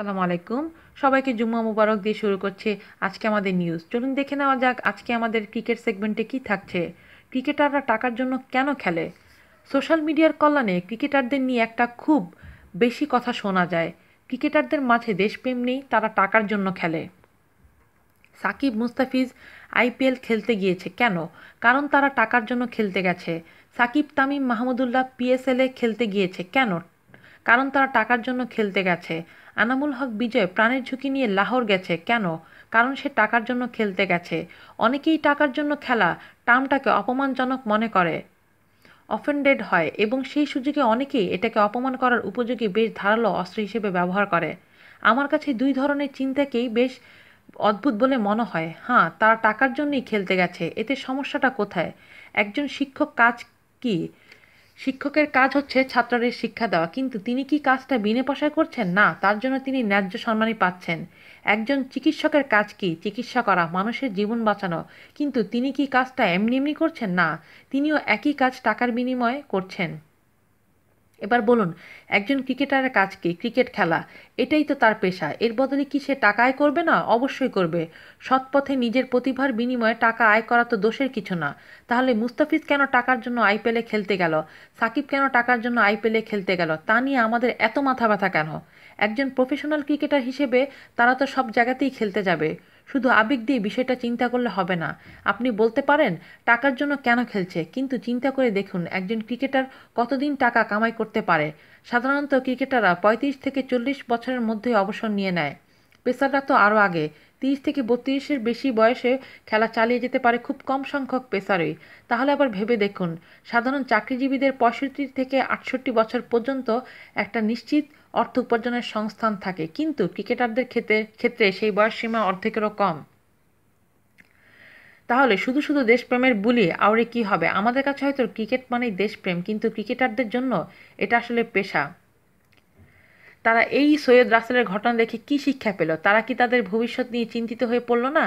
সালাম আলাইকুম সবাইকে জুম্মা মুবারক দিয়ে শুরু করছে আজকে আমাদের নিউজ চলুন দেখে নেওয়া যাক আজকে আমাদের ক্রিকেট সেগমেন্টে কি থাকছে ক্রিকেটাররা টাকার জন্য কেন খেলে সোশ্যাল মিডিয়ার কল্যাণে ক্রিকেটারদের নিয়ে একটা খুব বেশি কথা শোনা যায় ক্রিকেটারদের মাঝে দেশপ্রেম নেই তারা টাকার জন্য খেলে সাকিব মুস্তাফিজ আইপিএল খেলতে গিয়েছে কেন কারণ তারা টাকার জন্য খেলতে গেছে সাকিব তামিম মাহমুদুল্লাহ পিএসএলে খেলতে গিয়েছে কেন কারণ তারা টাকার জন্য খেলতে গেছে আনামুল হক বিজয় প্রাণের ঝুঁকি নিয়ে লাহোর গেছে কেন কারণ সে টাকার জন্য খেলতে গেছে অনেকেই টাকার জন্য খেলা টার্মটাকে অপমানজনক মনে করে অফেন্ডেড হয় এবং সেই সুযোগে অনেকেই এটাকে অপমান করার উপযোগী বেশ ধারালো অস্ত্র হিসেবে ব্যবহার করে আমার কাছে দুই ধরনের চিন্তাকেই বেশ অদ্ভুত বলে মনে হয় হ্যাঁ তারা টাকার জন্যই খেলতে গেছে এতে সমস্যাটা কোথায় একজন শিক্ষক কাজ কি শিক্ষকের কাজ হচ্ছে ছাত্রদের শিক্ষা দেওয়া কিন্তু তিনি কি কাজটা বিনে পয়সায় করছেন না তার জন্য তিনি ন্যায্য সম্মানই পাচ্ছেন একজন চিকিৎসকের কাজ কি চিকিৎসা করা মানুষের জীবন বাঁচানো কিন্তু তিনি কি কাজটা এমনি এমনি করছেন না তিনিও একই কাজ টাকার বিনিময়ে করছেন এবার বলুন একজন ক্রিকেটারের কাজ কি ক্রিকেট খেলা এটাই তো তার পেশা এর বদলে কি সে টাকা আয় করবে না অবশ্যই করবে সৎ পথে নিজের প্রতিভার বিনিময়ে টাকা আয় করা তো দোষের কিছু না তাহলে মুস্তাফিজ কেন টাকার জন্য আইপিএলে খেলতে গেল সাকিব কেন টাকার জন্য আইপিএলে খেলতে গেল তা নিয়ে আমাদের এত মাথা ব্যথা কেন একজন প্রফেশনাল ক্রিকেটার হিসেবে তারা তো সব জায়গাতেই খেলতে যাবে শুধু আবেগ দিয়ে বিষয়টা চিন্তা করলে হবে না আপনি বলতে পারেন টাকার জন্য কেন খেলছে কিন্তু চিন্তা করে দেখুন একজন ক্রিকেটার কতদিন টাকা কামাই করতে পারে সাধারণত ক্রিকেটাররা ৩৫ থেকে চল্লিশ বছরের মধ্যে অবসর নিয়ে নেয় পেশাররা তো আরও আগে তিরিশ থেকে বত্রিশের বেশি বয়সে খেলা চালিয়ে যেতে পারে খুব কম সংখ্যক পেসারই তাহলে আবার ভেবে দেখুন সাধারণ চাকরিজীবীদের পঁয়ষট্টি থেকে আটষট্টি বছর পর্যন্ত একটা নিশ্চিত অর্থ উপার্জনের সংস্থান থাকে কিন্তু ক্রিকেটারদের ক্ষেত্রে ক্ষেত্রে সেই বয়সসীমা অর্ধেকেরও কম তাহলে শুধু শুধু দেশপ্রেমের বুলি আউরে কি হবে আমাদের কাছে হয়তো ক্রিকেট মানেই দেশপ্রেম কিন্তু ক্রিকেটারদের জন্য এটা আসলে পেশা তারা এই সৈয়দ রাসেলের ঘটনা দেখে কি শিক্ষা পেল তারা কি তাদের ভবিষ্যৎ নিয়ে চিন্তিত হয়ে পড়ল না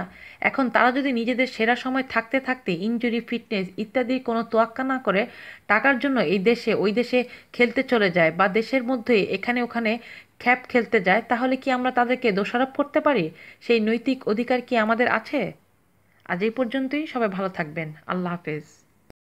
এখন তারা যদি নিজেদের সেরা সময় থাকতে থাকতে ইঞ্জুরি ফিটনেস ইত্যাদির কোনো তোয়াক্কা না করে টাকার জন্য এই দেশে ওই দেশে খেলতে চলে যায় বা দেশের মধ্যে এখানে ওখানে খ্যাপ খেলতে যায় তাহলে কি আমরা তাদেরকে দোষারোপ করতে পারি সেই নৈতিক অধিকার কি আমাদের আছে আজ এই পর্যন্তই সবাই ভালো থাকবেন আল্লাহ হাফেজ